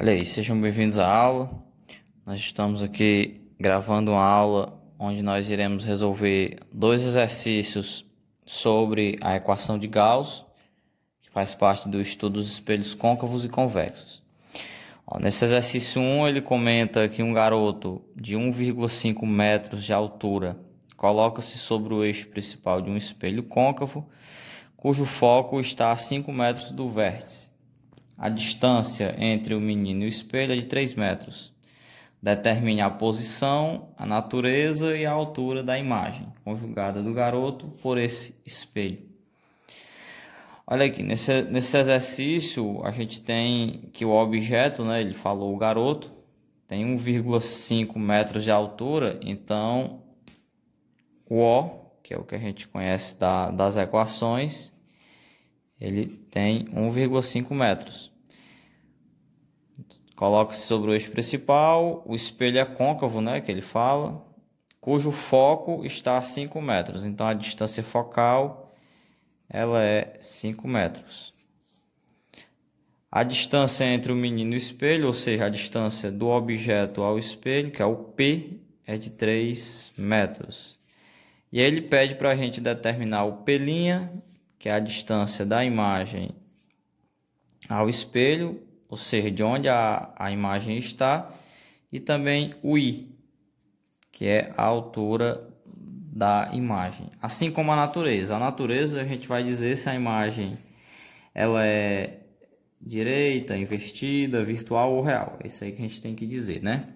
Olha aí, sejam bem-vindos à aula. Nós estamos aqui gravando uma aula onde nós iremos resolver dois exercícios sobre a equação de Gauss, que faz parte do estudo dos espelhos côncavos e convexos. Ó, nesse exercício 1, ele comenta que um garoto de 1,5 metros de altura coloca-se sobre o eixo principal de um espelho côncavo, cujo foco está a 5 metros do vértice. A distância entre o menino e o espelho é de 3 metros. Determine a posição, a natureza e a altura da imagem conjugada do garoto por esse espelho. Olha aqui, nesse, nesse exercício a gente tem que o objeto, né, ele falou o garoto, tem 1,5 metros de altura, então o O, que é o que a gente conhece da, das equações, ele tem 1,5 metros. Coloca-se sobre o eixo principal, o espelho é côncavo, né, que ele fala, cujo foco está a 5 metros. Então a distância focal ela é 5 metros. A distância entre o menino e o espelho, ou seja, a distância do objeto ao espelho, que é o P, é de 3 metros. E aí ele pede para a gente determinar o P', que é a distância da imagem ao espelho, ou seja, de onde a, a imagem está, e também o i, que é a altura da imagem. Assim como a natureza. A natureza a gente vai dizer se a imagem ela é direita, invertida, virtual ou real. É isso aí que a gente tem que dizer, né?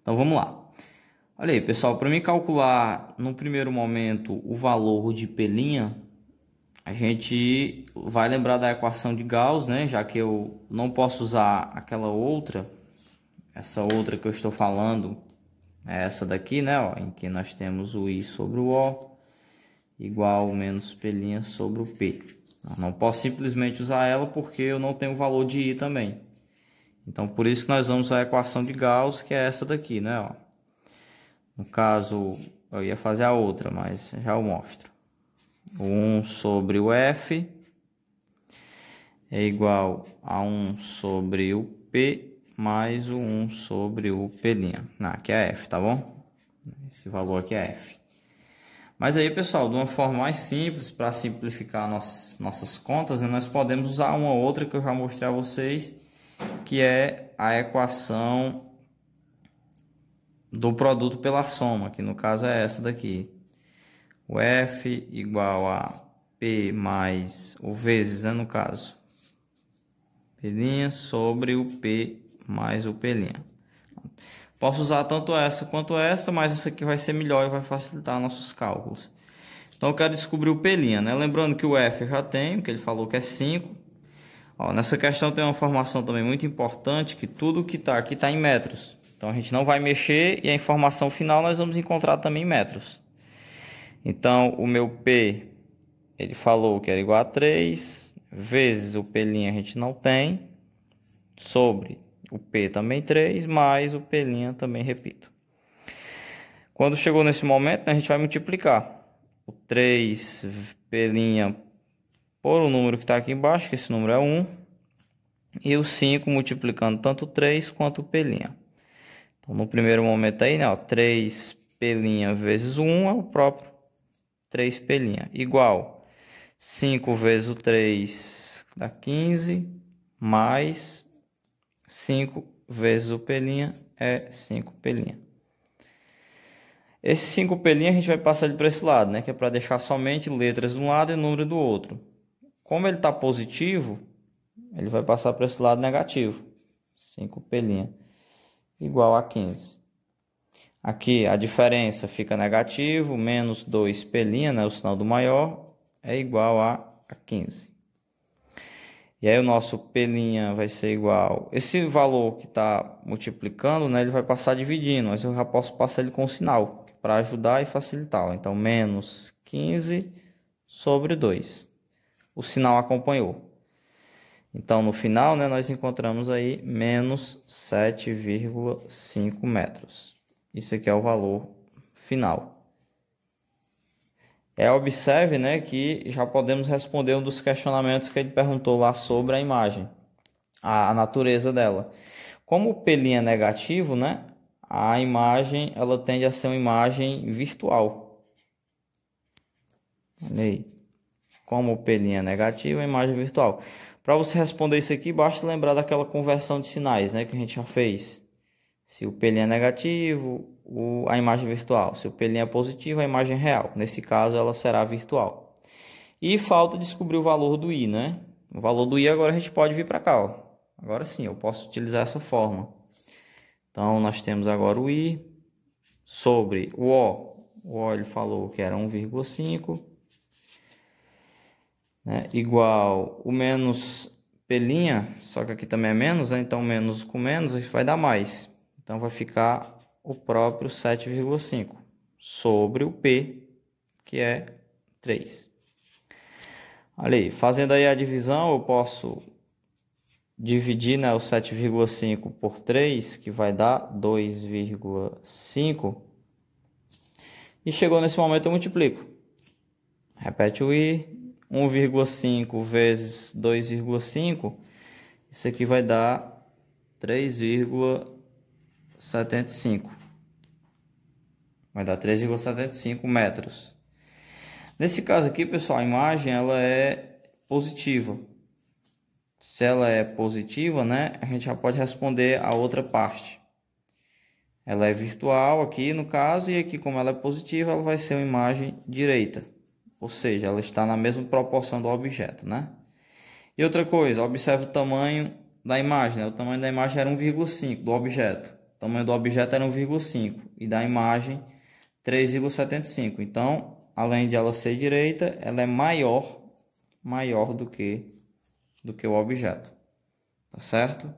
Então vamos lá. Olha aí, pessoal, para mim calcular no primeiro momento o valor de P' A gente vai lembrar da equação de Gauss, né? Já que eu não posso usar aquela outra, essa outra que eu estou falando, é essa daqui, né? Ó, em que nós temos o I sobre o O igual menos P' sobre o P. Eu não posso simplesmente usar ela porque eu não tenho o valor de I também. Então, por isso que nós vamos à equação de Gauss, que é essa daqui, né? Ó. No caso, eu ia fazer a outra, mas já eu mostro. O 1 sobre o F é igual a 1 sobre o P mais o 1 sobre o P'. Ah, aqui é F, tá bom? Esse valor aqui é F. Mas aí, pessoal, de uma forma mais simples, para simplificar nossas, nossas contas, né, nós podemos usar uma outra que eu já mostrei a vocês, que é a equação do produto pela soma, que no caso é essa daqui o F igual a P mais, ou vezes, né, no caso, P' sobre o P mais o P'. Posso usar tanto essa quanto essa, mas essa aqui vai ser melhor e vai facilitar nossos cálculos. Então, eu quero descobrir o P', né? Lembrando que o F eu já tenho, que ele falou que é 5. Ó, nessa questão tem uma informação também muito importante, que tudo que está aqui está em metros. Então, a gente não vai mexer e a informação final nós vamos encontrar também em metros. Então, o meu P, ele falou que era igual a 3, vezes o P' a gente não tem, sobre o P também 3, mais o P' também, repito. Quando chegou nesse momento, né, a gente vai multiplicar o 3P' por o número que está aqui embaixo, que esse número é 1, e o 5 multiplicando tanto o 3 quanto o P'. Então, no primeiro momento aí, né, 3P' vezes 1 é o próprio 3 pelinha igual 5 vezes o 3 dá 15 mais 5 vezes o pelinha é 5 pelinha. Esse 5 pelinha a gente vai passar ele para esse lado, né, que é para deixar somente letras de um lado e número do outro. Como ele está positivo, ele vai passar para esse lado negativo. 5 pelinha igual a 15. Aqui a diferença fica negativo, menos 2 pelinha, né, o sinal do maior, é igual a 15. E aí o nosso pelinha vai ser igual, esse valor que está multiplicando, né, ele vai passar dividindo, mas eu já posso passar ele com sinal, para ajudar e facilitar. Então, menos 15 sobre 2. O sinal acompanhou. Então, no final, né, nós encontramos aí menos 7,5 metros. Isso aqui é o valor final. É, observe né, que já podemos responder um dos questionamentos que ele perguntou lá sobre a imagem, a, a natureza dela. Como o P' é negativo, né, a imagem ela tende a ser uma imagem virtual. Olha aí. Como o P' é negativo, a imagem virtual. Para você responder isso aqui, basta lembrar daquela conversão de sinais né, que a gente já fez. Se o PLN é negativo, o, a imagem virtual. Se o PLN é positivo, a imagem real. Nesse caso, ela será virtual. E falta descobrir o valor do I, né? O valor do I agora a gente pode vir para cá, ó. Agora sim, eu posso utilizar essa forma. Então, nós temos agora o I sobre o O. O O ele falou que era 1,5. Né? Igual o menos P', só que aqui também é menos, né? Então, menos com menos, a gente vai dar mais. Então vai ficar o próprio 7,5 sobre o P, que é 3. Olha aí, fazendo aí a divisão, eu posso dividir né, o 7,5 por 3, que vai dar 2,5. E chegou nesse momento, eu multiplico. Repete o i, 1,5 vezes 2,5, isso aqui vai dar 3,5. 3,75. Vai dar 3,75 metros. Nesse caso aqui, pessoal, a imagem ela é positiva. Se ela é positiva, né, a gente já pode responder a outra parte. Ela é virtual aqui no caso, e aqui como ela é positiva, ela vai ser uma imagem direita. Ou seja, ela está na mesma proporção do objeto, né? E outra coisa, observe o tamanho da imagem. Né? O tamanho da imagem era 1,5 do objeto. Então, o tamanho do objeto era 1,5 e da imagem 3,75. Então, além de ela ser direita, ela é maior, maior do que, do que o objeto. Tá certo?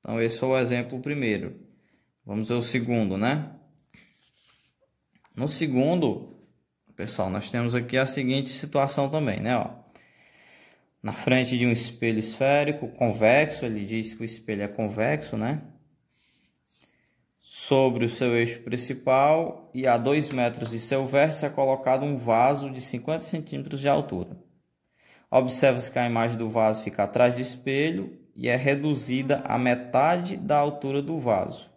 Então, esse foi é o exemplo primeiro. Vamos ver o segundo, né? No segundo, pessoal, nós temos aqui a seguinte situação também, né? Ó, na frente de um espelho esférico convexo, ele diz que o espelho é convexo, né? Sobre o seu eixo principal e a 2 metros de seu vértice é colocado um vaso de 50 centímetros de altura. Observa-se que a imagem do vaso fica atrás do espelho e é reduzida à metade da altura do vaso.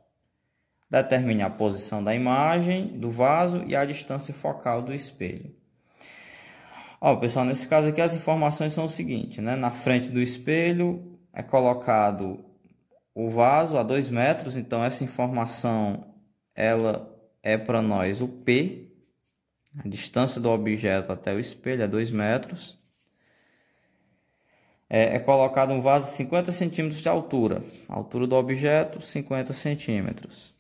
Determine a posição da imagem, do vaso e a distância focal do espelho. Ó, pessoal, nesse caso aqui as informações são o seguinte, né? Na frente do espelho é colocado o vaso a 2 metros, então essa informação ela é para nós o P, a distância do objeto até o espelho é 2 metros. É, é, colocado um vaso de 50 centímetros de altura, a altura do objeto 50 centímetros.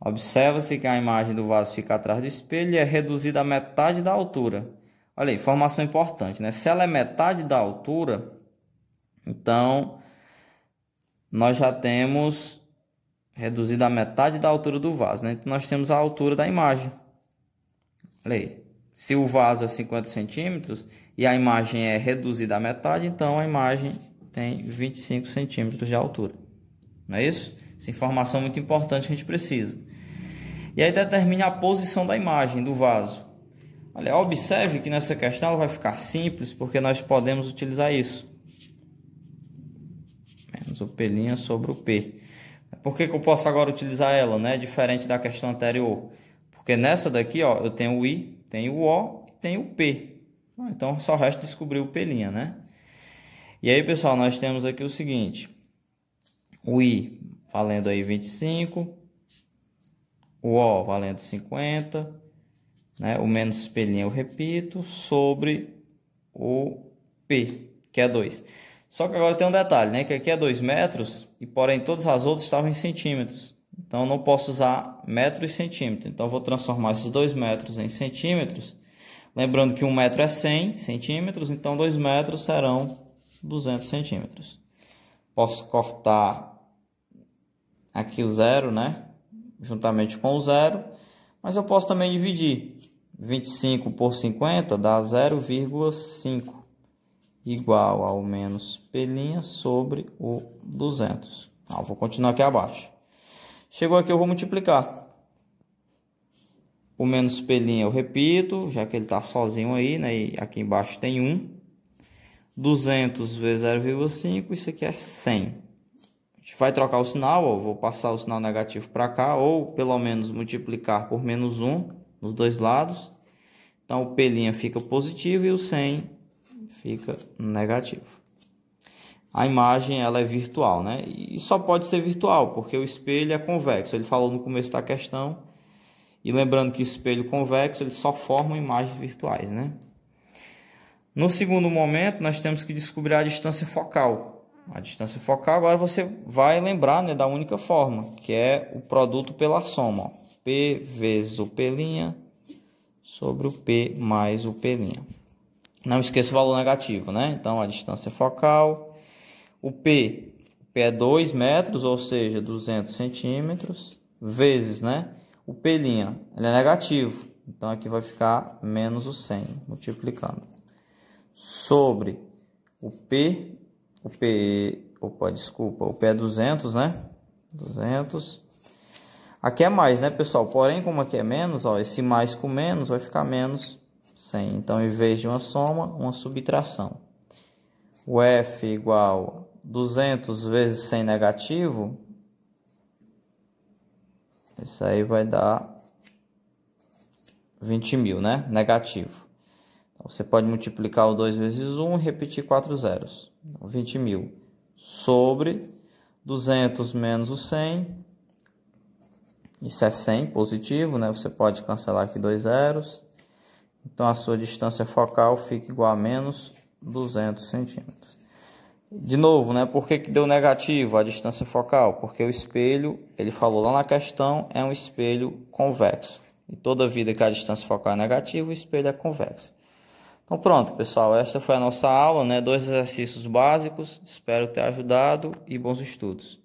Observa-se que a imagem do vaso fica atrás do espelho e é reduzida a metade da altura. Olha aí, informação importante, né? Se ela é metade da altura, então nós já temos reduzido a metade da altura do vaso, né? Então, nós temos a altura da imagem. Olha aí. Se o vaso é 50 centímetros e a imagem é reduzida a metade, então a imagem tem 25 centímetros de altura. Não é isso? Essa informação é muito importante que a gente precisa. E aí determine a posição da imagem do vaso. Olha, observe que nessa questão ela vai ficar simples, porque nós podemos utilizar isso menos o P' sobre o P. Por que, que eu posso agora utilizar ela, né? Diferente da questão anterior. Porque nessa daqui, ó, eu tenho o I, tenho o O e tenho o P. Ah, então, só resta descobrir o P', né? E aí, pessoal, nós temos aqui o seguinte. O I valendo aí 25. O O valendo 50. Né? O menos P' eu repito. Sobre o P, que é 2. Só que agora tem um detalhe, né? Que aqui é 2 metros e porém todas as outras estavam em centímetros. Então eu não posso usar metro e centímetro. Então eu vou transformar esses 2 metros em centímetros. Lembrando que 1 um metro é 100 centímetros, então 2 metros serão 200 centímetros. Posso cortar aqui o zero, né? Juntamente com o zero. Mas eu posso também dividir. 25 por 50 dá 0,5 igual ao menos P' sobre o 200. Ah, vou continuar aqui abaixo. Chegou aqui, eu vou multiplicar. O menos P' eu repito, já que ele está sozinho aí, né? E aqui embaixo tem 1. 200 vezes 0,5, isso aqui é 100. A gente vai trocar o sinal, ó, vou passar o sinal negativo para cá, ou pelo menos multiplicar por menos 1 nos dois lados. Então, o P' fica positivo e o 100 fica negativo. A imagem ela é virtual, né? E só pode ser virtual, porque o espelho é convexo. Ele falou no começo da questão. E lembrando que espelho convexo, ele só forma imagens virtuais, né? No segundo momento, nós temos que descobrir a distância focal. A distância focal, agora você vai lembrar né, da única forma, que é o produto pela soma. Ó. P vezes o P' sobre o P mais o P'. Não esqueça o valor negativo, né? Então, a distância focal. O P, o P é 2 metros, ou seja, 200 centímetros, vezes, né? O P', ele é negativo. Então, aqui vai ficar menos o 100, multiplicando. Sobre o P, o P, opa, desculpa, o P é 200, né? 200. Aqui é mais, né, pessoal? Porém, como aqui é menos, ó, esse mais com menos vai ficar menos 100. Então, em vez de uma soma, uma subtração. O F igual 200 vezes 100 negativo. Isso aí vai dar 20 mil, né? Negativo. Então, você pode multiplicar o 2 vezes 1 e repetir 4 zeros. Então, 20 mil sobre 200 menos o 100. Isso é 100 positivo, né? Você pode cancelar aqui dois zeros. Então a sua distância focal fica igual a menos 200 centímetros. De novo, né? Por que, que deu negativo a distância focal? Porque o espelho, ele falou lá na questão, é um espelho convexo. E toda vida que a distância focal é negativa, o espelho é convexo. Então pronto, pessoal, esta foi a nossa aula, né? Dois exercícios básicos. Espero ter ajudado e bons estudos.